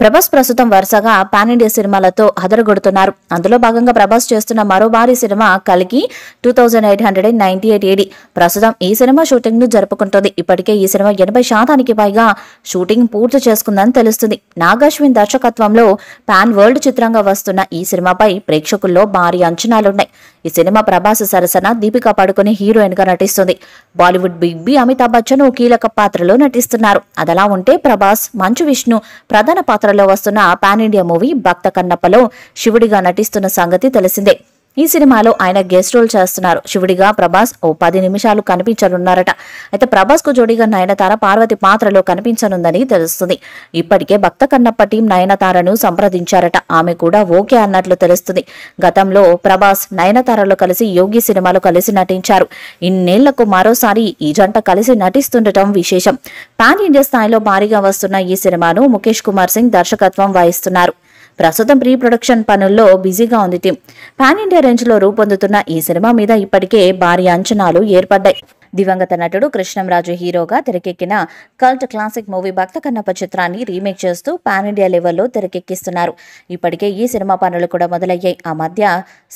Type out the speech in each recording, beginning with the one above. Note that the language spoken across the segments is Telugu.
ప్రభాస్ ప్రస్తుతం వరుసగా పాన్ ఇండియా సినిమాలతో హదరగొడుతున్నారు అందులో భాగంగా ప్రభాస్ చేస్తున్న మరో భారీ సినిమా కలికి two thousand eight hundred and ninety eight AD ప్రస్తుతం ఈ సినిమా షూటింగ్ ను జరుపుకుంటుంది ఇప్పటికే ఈ సినిమా ఎనభై శాతానికి పైగా షూటింగ్ పూర్తి చేసుకుందని తెలుస్తుంది నాగాశ్విన్ దర్శకత్వంలో పాన్ వరల్డ్ చిత్రంగా వస్తున్న ఈ సినిమాపై ప్రేక్షకుల్లో భారీ అంచనాలున్నాయి ఈ సినిమా ప్రభాస్ సరసన దీపికా పడుకుని హీరోయిన్ గా నటిస్తుంది Bollywood big B Amitabh Bachchan కీలక పాత్రలో నటిస్తున్నారు అదలా ఉంటే ప్రభాస్ మంచు విష్ణు ప్రధాన పాత్ర పాత్రలో వస్తున్న పాన్ ఇండియా మూవీ భక్త కన్నప్పలో శివుడిగా నటిస్తున్న సంగతి తెలిసిందే ఈ సినిమాలో ఆయన గెస్ట్ రోల్ చేస్తున్నారు శివుడిగా ప్రభాస్ ఓ పది నిమిషాలు కనిపించనున్నారట అయితే ప్రభాస్ కు జోడీగా నయనతార పార్వతి పాత్రలో కనిపించనుందని తెలుస్తుంది ఇప్పటికే భక్త కన్నప్ప టీం నయనతారను సంప్రదించారట ఆమె కూడా ఓకే అన్నట్లు తెలుస్తుంది గతంలో ప్రభాస్ నయనతారలో కలిసి యోగి సినిమాలో కలిసి నటించారు ఇన్నేళ్లకు మరోసారి ఈ జంట కలిసి నటిస్తుండటం విశేషం పాన్ ఇండియా స్థాయిలో భారీగా వస్తున్న ఈ సినిమాను ముఖేష్ కుమార్ సింగ్ దర్శకత్వం వహిస్తున్నారు ప్రస్తుతం ప్రీ ప్రొడక్షన్ పనుల్లో బిజీగా ఉంది టీం పాన్ ఇండియా లో రూపొందుతున్న ఈ సినిమా మీద ఇప్పటికే భారీ అంచనాలు ఏర్పడ్డాయి దివంగత నటుడు కృష్ణంరాజు హీరోగా తెరకెక్కిన cult classic movie Bhakta Kannappa చిత్రాన్ని రీమేక్ చేస్తూ పాన్ ఇండియా లెవెల్లో తెరకెక్కిస్తున్నారు ఇప్పటికే ఈ సినిమా పనులు కూడా మొదలయ్యాయి ఆ మధ్య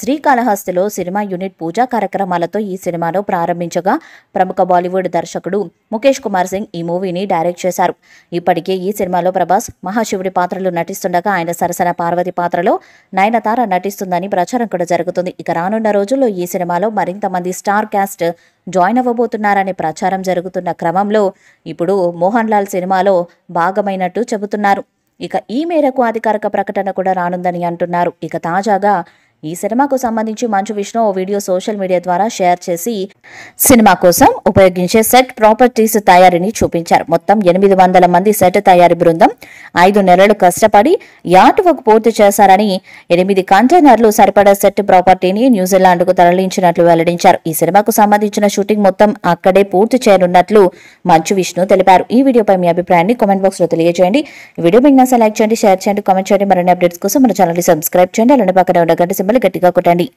శ్రీకాళహస్తిలో సినిమా యూనిట్ పూజా కార్యక్రమాలతో ఈ సినిమాను ప్రారంభించగా ప్రముఖ బాలీవుడ్ దర్శకుడు ముఖేష్ కుమార్ సింగ్ ఈ మూవీని డైరెక్ట్ చేశారు ఇప్పటికే ఈ సినిమాలో ప్రభాస్ మహాశివుడి పాత్రలు నటిస్తుండగా ఆయన సరసన పార్వతి పాత్రలో నయనతార నటిస్తుందని ప్రచారం కూడా జరుగుతుంది ఇక రానున్న రోజుల్లో ఈ సినిమాలో మరింత మంది స్టార్ క్యాస్ట్ జాయిన్ అవ్వబోతున్నారనే ప్రచారం జరుగుతున్న క్రమంలో ఇప్పుడు మోహన్ లాల్ సినిమాలో భాగమైనట్టు చెబుతున్నారు ఇక ఈ మేరకు అధికారిక ప్రకటన కూడా రానుందని అంటున్నారు ఇక తాజాగా ఈ సినిమాకు సంబంధించి మంచు విష్ణు ఓ వీడియో సోషల్ మీడియా ద్వారా షేర్ చేసి సినిమా కోసం ఉపయోగించే సెట్ ప్రాపర్టీస్ తయారీని చూపించారు మొత్తం ఎనిమిది వందల మంది సెట్ తయారీ బృందం ఐదు నెలలు కష్టపడి యాట్ వర్క్ పూర్తి చేశారని ఎనిమిది కంటైనర్లు సరిపడా సెట్ ప్రాపర్టీని న్యూజిలాండ్కు తరలించినట్లు వెల్లడించారు ఈ సినిమాకు సంబంధించిన షూటింగ్ మొత్తం అక్కడే పూర్తి చేయనున్నట్లు మంచు విష్ణు తెలిపారు ఈ వీడియోపై మీ అభిప్రాయాన్ని కామెంట్ బాక్స్లో తెలియజేయండి వీడియో మీకు లైక్ చేయండి షేర్ చేయండి కామెంట్ చేయండి మరిన్ని అప్డేట్స్ కోసం మన ఛానల్ని సబ్స్క్రైబ్ చేయండి అలానే పక్కన ఉండగంటే దెబ్బలు గట్టిగా కొట్టండి